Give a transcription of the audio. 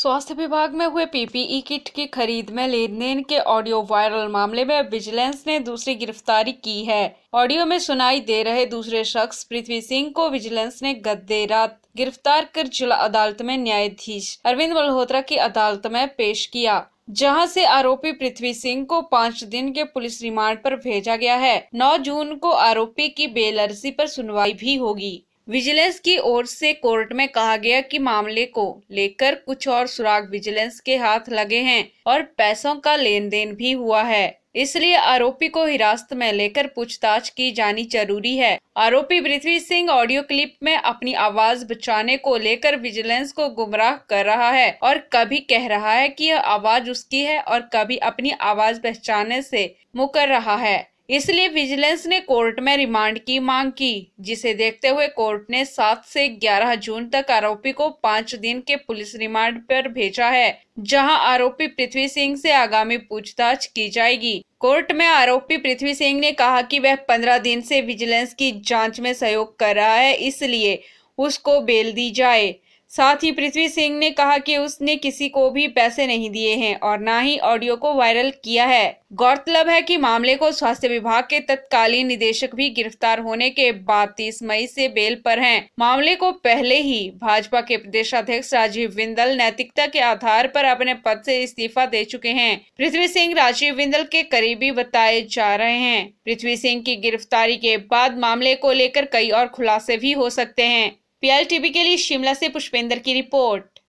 स्वास्थ्य विभाग में हुए पीपीई किट की खरीद में लेन देन के ऑडियो वायरल मामले में विजिलेंस ने दूसरी गिरफ्तारी की है ऑडियो में सुनाई दे रहे दूसरे शख्स पृथ्वी सिंह को विजिलेंस ने गत देर रात गिरफ्तार कर जिला अदालत में न्यायाधीश अरविंद मल्होत्रा की अदालत में पेश किया जहां से आरोपी पृथ्वी सिंह को पाँच दिन के पुलिस रिमांड पर भेजा गया है 9 जून को आरोपी की बेल अर्जी पर सुनवाई भी होगी विजिलेंस की ओर से कोर्ट में कहा गया कि मामले को लेकर कुछ और सुराग विजिलेंस के हाथ लगे हैं और पैसों का लेन देन भी हुआ है इसलिए आरोपी को हिरासत में लेकर पूछताछ की जानी जरूरी है आरोपी पृथ्वी सिंह ऑडियो क्लिप में अपनी आवाज बचाने को लेकर विजिलेंस को गुमराह कर रहा है और कभी कह रहा है कि यह आवाज उसकी है और कभी अपनी आवाज पहचाने से मुकर रहा है इसलिए विजिलेंस ने कोर्ट में रिमांड की मांग की जिसे देखते हुए कोर्ट ने 7 से 11 जून तक आरोपी को पाँच दिन के पुलिस रिमांड पर भेजा है जहां आरोपी पृथ्वी सिंह से आगामी पूछताछ की जाएगी कोर्ट में आरोपी पृथ्वी सिंह ने कहा कि वह 15 दिन से विजिलेंस की जांच में सहयोग कर रहा है इसलिए उसको बेल दी जाए साथ ही पृथ्वी सिंह ने कहा कि उसने किसी को भी पैसे नहीं दिए हैं और न ही ऑडियो को वायरल किया है गौरतलब है कि मामले को स्वास्थ्य विभाग के तत्कालीन निदेशक भी गिरफ्तार होने के बाद तीस मई से बेल पर हैं। मामले को पहले ही भाजपा के प्रदेश अध्यक्ष राजीव बिंदल नैतिकता के आधार पर अपने पद से इस्तीफा दे चुके हैं पृथ्वी सिंह राजीव बिंदल के करीबी बताए जा रहे हैं पृथ्वी सिंह की गिरफ्तारी के बाद मामले को लेकर कई और खुलासे भी हो सकते हैं पीआरटीवी के लिए शिमला से पुष्पेंद्र की रिपोर्ट